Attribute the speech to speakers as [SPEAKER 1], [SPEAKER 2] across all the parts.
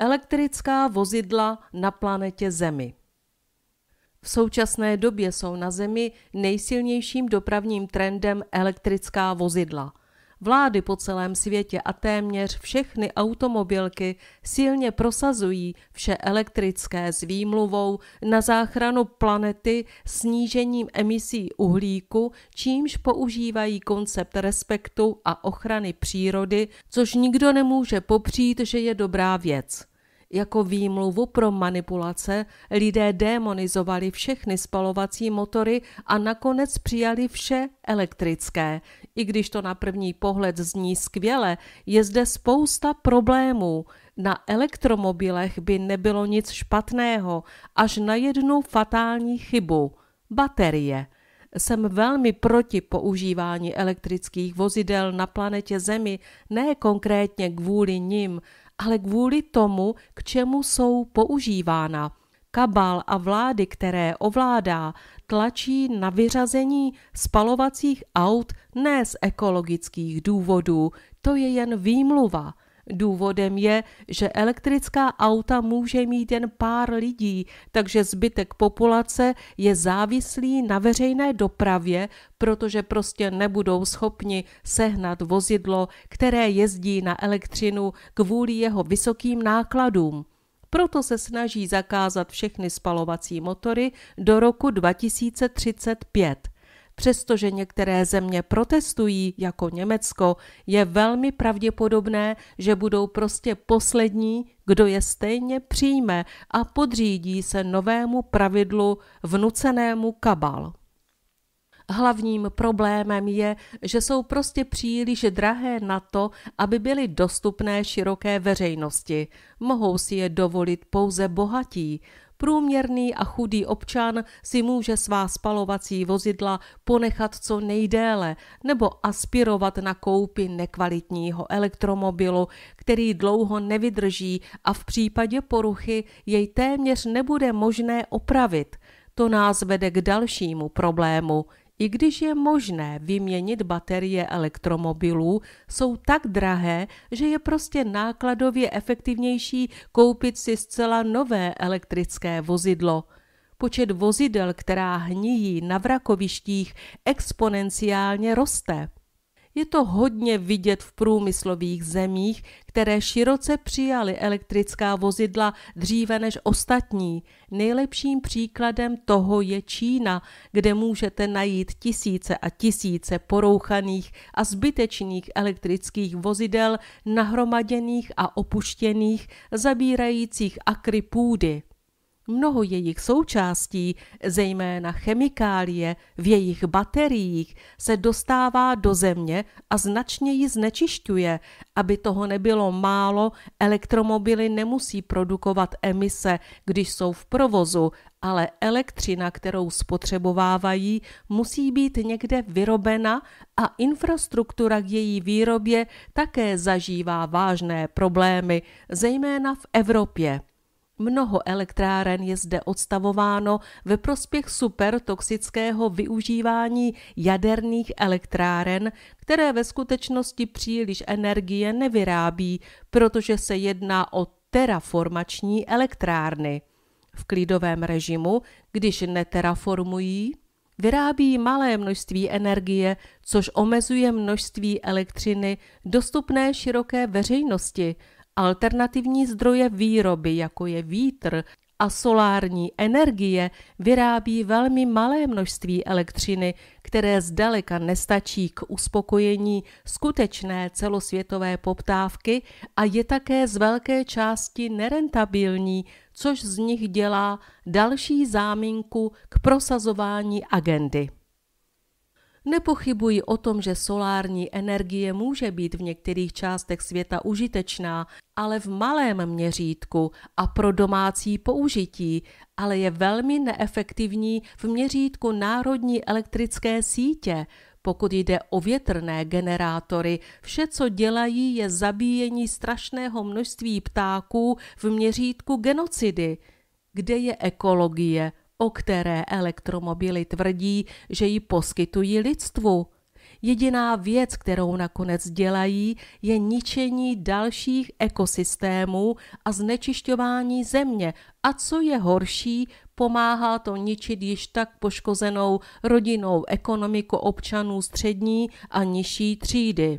[SPEAKER 1] Elektrická vozidla na planetě Zemi. V současné době jsou na Zemi nejsilnějším dopravním trendem elektrická vozidla – Vlády po celém světě a téměř všechny automobilky silně prosazují vše elektrické s výmluvou na záchranu planety snížením emisí uhlíku, čímž používají koncept respektu a ochrany přírody, což nikdo nemůže popřít, že je dobrá věc. Jako výmluvu pro manipulace lidé démonizovali všechny spalovací motory a nakonec přijali vše elektrické. I když to na první pohled zní skvěle, je zde spousta problémů. Na elektromobilech by nebylo nic špatného, až na jednu fatální chybu – baterie jsem velmi proti používání elektrických vozidel na planetě Zemi, ne konkrétně kvůli nim, ale kvůli tomu, k čemu jsou používána. Kabal a vlády, které ovládá, tlačí na vyřazení spalovacích aut ne z ekologických důvodů, to je jen výmluva – Důvodem je, že elektrická auta může mít jen pár lidí, takže zbytek populace je závislý na veřejné dopravě, protože prostě nebudou schopni sehnat vozidlo, které jezdí na elektřinu kvůli jeho vysokým nákladům. Proto se snaží zakázat všechny spalovací motory do roku 2035. Přestože některé země protestují, jako Německo, je velmi pravděpodobné, že budou prostě poslední, kdo je stejně přijme a podřídí se novému pravidlu vnucenému kabal. Hlavním problémem je, že jsou prostě příliš drahé na to, aby byly dostupné široké veřejnosti. Mohou si je dovolit pouze bohatí. Průměrný a chudý občan si může svá spalovací vozidla ponechat co nejdéle nebo aspirovat na koupy nekvalitního elektromobilu, který dlouho nevydrží a v případě poruchy jej téměř nebude možné opravit. To nás vede k dalšímu problému – i když je možné vyměnit baterie elektromobilů, jsou tak drahé, že je prostě nákladově efektivnější koupit si zcela nové elektrické vozidlo. Počet vozidel, která hníjí na vrakovištích, exponenciálně roste. Je to hodně vidět v průmyslových zemích, které široce přijaly elektrická vozidla dříve než ostatní. Nejlepším příkladem toho je Čína, kde můžete najít tisíce a tisíce porouchaných a zbytečných elektrických vozidel nahromaděných a opuštěných, zabírajících akry půdy. Mnoho jejich součástí, zejména chemikálie v jejich bateriích, se dostává do země a značně ji znečišťuje. Aby toho nebylo málo, elektromobily nemusí produkovat emise, když jsou v provozu, ale elektřina, kterou spotřebovávají, musí být někde vyrobena a infrastruktura k její výrobě také zažívá vážné problémy, zejména v Evropě. Mnoho elektráren je zde odstavováno ve prospěch supertoxického využívání jaderných elektráren, které ve skutečnosti příliš energie nevyrábí, protože se jedná o teraformační elektrárny. V klidovém režimu, když neteraformují, vyrábí malé množství energie, což omezuje množství elektřiny dostupné široké veřejnosti – Alternativní zdroje výroby, jako je vítr a solární energie, vyrábí velmi malé množství elektřiny, které zdaleka nestačí k uspokojení skutečné celosvětové poptávky a je také z velké části nerentabilní, což z nich dělá další záminku k prosazování agendy. Nepochybuji o tom, že solární energie může být v některých částech světa užitečná, ale v malém měřítku a pro domácí použití, ale je velmi neefektivní v měřítku národní elektrické sítě, pokud jde o větrné generátory, vše, co dělají, je zabíjení strašného množství ptáků v měřítku genocidy. Kde je ekologie? o které elektromobily tvrdí, že ji poskytují lidstvu. Jediná věc, kterou nakonec dělají, je ničení dalších ekosystémů a znečišťování země. A co je horší, pomáhá to ničit již tak poškozenou rodinnou ekonomiku občanů střední a nižší třídy.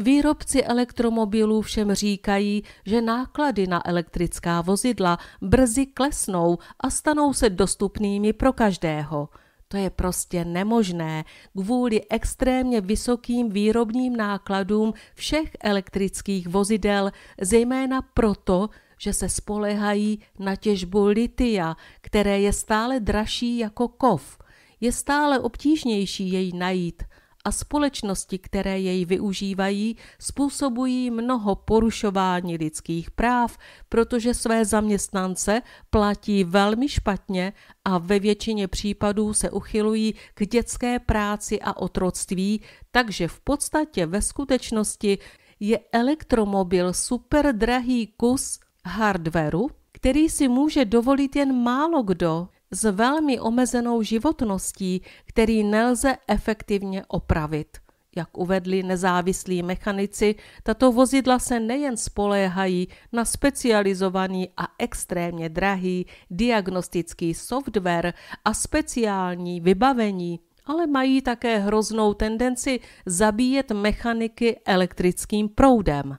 [SPEAKER 1] Výrobci elektromobilů všem říkají, že náklady na elektrická vozidla brzy klesnou a stanou se dostupnými pro každého. To je prostě nemožné kvůli extrémně vysokým výrobním nákladům všech elektrických vozidel, zejména proto, že se spolehají na těžbu litia, které je stále dražší jako kov. Je stále obtížnější jej najít – a společnosti, které jej využívají, způsobují mnoho porušování lidských práv, protože své zaměstnance platí velmi špatně a ve většině případů se uchylují k dětské práci a otroctví, takže v podstatě ve skutečnosti je elektromobil super drahý kus hardwareu, který si může dovolit jen málo kdo s velmi omezenou životností, který nelze efektivně opravit. Jak uvedli nezávislí mechanici, tato vozidla se nejen spoléhají na specializovaný a extrémně drahý diagnostický software a speciální vybavení, ale mají také hroznou tendenci zabíjet mechaniky elektrickým proudem.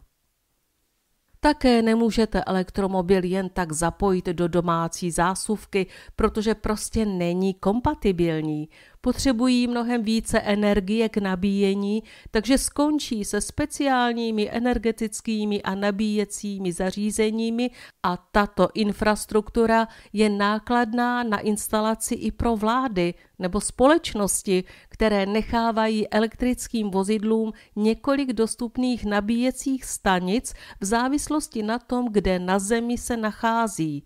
[SPEAKER 1] Také nemůžete elektromobil jen tak zapojit do domácí zásuvky, protože prostě není kompatibilní potřebují mnohem více energie k nabíjení, takže skončí se speciálními energetickými a nabíjecími zařízeními a tato infrastruktura je nákladná na instalaci i pro vlády nebo společnosti, které nechávají elektrickým vozidlům několik dostupných nabíjecích stanic v závislosti na tom, kde na zemi se nachází.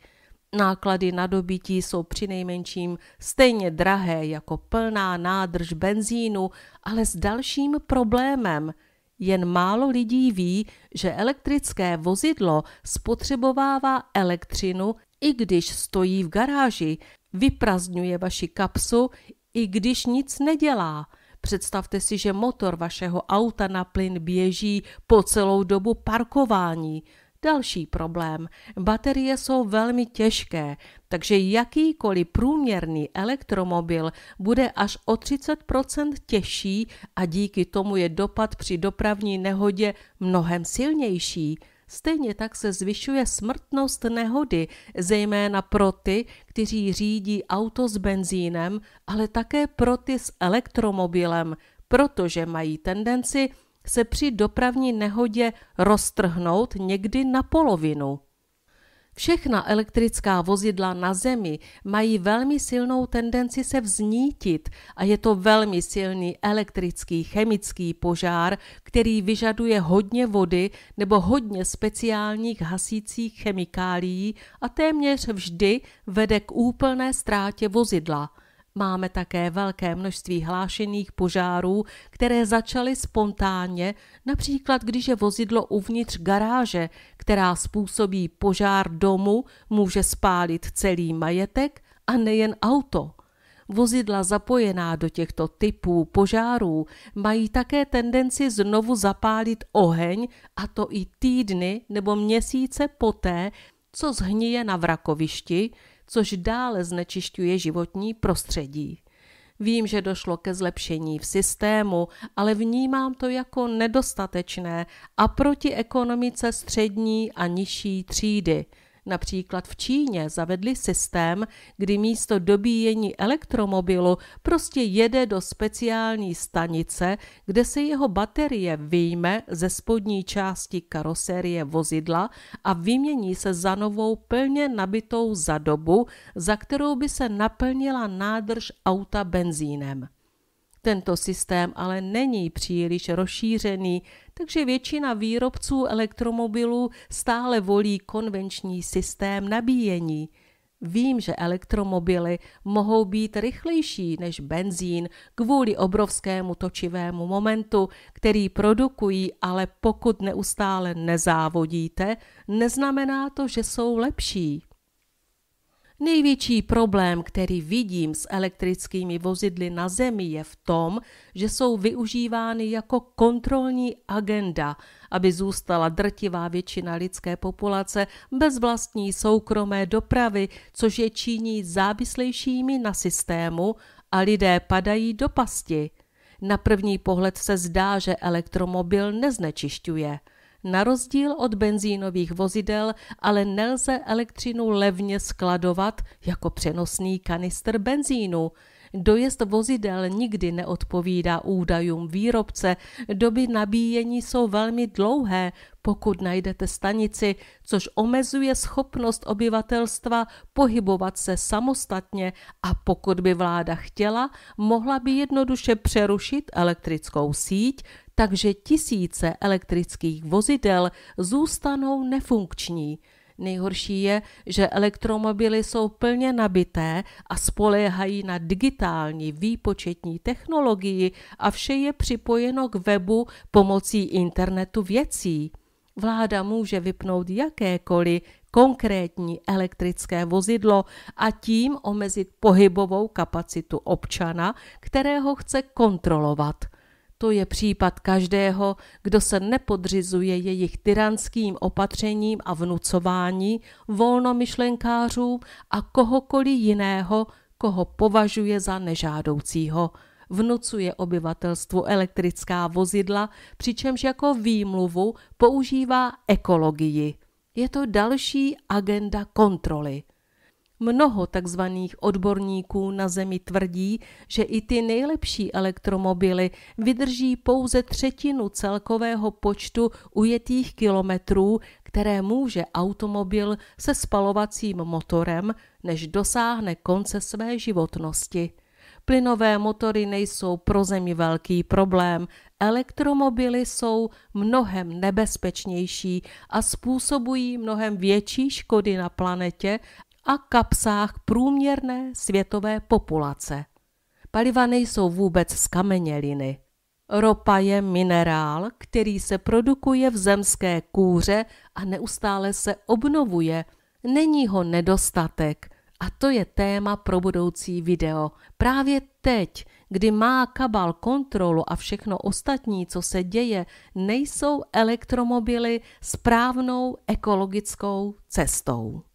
[SPEAKER 1] Náklady na dobití jsou přinejmenším stejně drahé jako plná nádrž benzínu, ale s dalším problémem. Jen málo lidí ví, že elektrické vozidlo spotřebovává elektřinu, i když stojí v garáži, vyprazňuje vaši kapsu, i když nic nedělá. Představte si, že motor vašeho auta na plyn běží po celou dobu parkování – Další problém. Baterie jsou velmi těžké, takže jakýkoliv průměrný elektromobil bude až o 30 těžší a díky tomu je dopad při dopravní nehodě mnohem silnější. Stejně tak se zvyšuje smrtnost nehody, zejména pro ty, kteří řídí auto s benzínem, ale také pro ty s elektromobilem, protože mají tendenci se při dopravní nehodě roztrhnout někdy na polovinu. Všechna elektrická vozidla na Zemi mají velmi silnou tendenci se vznítit a je to velmi silný elektrický chemický požár, který vyžaduje hodně vody nebo hodně speciálních hasících chemikálií a téměř vždy vede k úplné ztrátě vozidla – Máme také velké množství hlášených požárů, které začaly spontánně, například když je vozidlo uvnitř garáže, která způsobí požár domu, může spálit celý majetek a nejen auto. Vozidla zapojená do těchto typů požárů mají také tendenci znovu zapálit oheň, a to i týdny nebo měsíce poté, co zhnije na vrakovišti, což dále znečišťuje životní prostředí. Vím, že došlo ke zlepšení v systému, ale vnímám to jako nedostatečné a proti ekonomice střední a nižší třídy, Například v Číně zavedli systém, kdy místo dobíjení elektromobilu prostě jede do speciální stanice, kde se jeho baterie vyjme ze spodní části karoserie vozidla a vymění se za novou plně nabitou za dobu, za kterou by se naplnila nádrž auta benzínem. Tento systém ale není příliš rozšířený, takže většina výrobců elektromobilů stále volí konvenční systém nabíjení. Vím, že elektromobily mohou být rychlejší než benzín kvůli obrovskému točivému momentu, který produkují, ale pokud neustále nezávodíte, neznamená to, že jsou lepší. Největší problém, který vidím s elektrickými vozidly na Zemi, je v tom, že jsou využívány jako kontrolní agenda, aby zůstala drtivá většina lidské populace bez vlastní soukromé dopravy, což je činí závislejšími na systému a lidé padají do pasti. Na první pohled se zdá, že elektromobil neznečišťuje – na rozdíl od benzínových vozidel ale nelze elektřinu levně skladovat jako přenosný kanistr benzínu – Dojezd vozidel nikdy neodpovídá údajům výrobce, doby nabíjení jsou velmi dlouhé, pokud najdete stanici, což omezuje schopnost obyvatelstva pohybovat se samostatně a pokud by vláda chtěla, mohla by jednoduše přerušit elektrickou síť, takže tisíce elektrických vozidel zůstanou nefunkční. Nejhorší je, že elektromobily jsou plně nabité a spoléhají na digitální výpočetní technologii a vše je připojeno k webu pomocí internetu věcí. Vláda může vypnout jakékoliv konkrétní elektrické vozidlo a tím omezit pohybovou kapacitu občana, kterého chce kontrolovat – to je případ každého, kdo se nepodřizuje jejich tyranským opatřením a vnucování volnomyšlenkářů a kohokoliv jiného, koho považuje za nežádoucího vnucuje obyvatelstvu elektrická vozidla, přičemž jako výmluvu používá ekologii. Je to další agenda kontroly. Mnoho tzv. odborníků na Zemi tvrdí, že i ty nejlepší elektromobily vydrží pouze třetinu celkového počtu ujetých kilometrů, které může automobil se spalovacím motorem, než dosáhne konce své životnosti. Plynové motory nejsou pro zemi velký problém, elektromobily jsou mnohem nebezpečnější a způsobují mnohem větší škody na planetě a kapsách průměrné světové populace. Paliva nejsou vůbec z kameněliny. Ropa je minerál, který se produkuje v zemské kůře a neustále se obnovuje. Není ho nedostatek. A to je téma pro budoucí video. Právě teď, kdy má kabal kontrolu a všechno ostatní, co se děje, nejsou elektromobily správnou ekologickou cestou.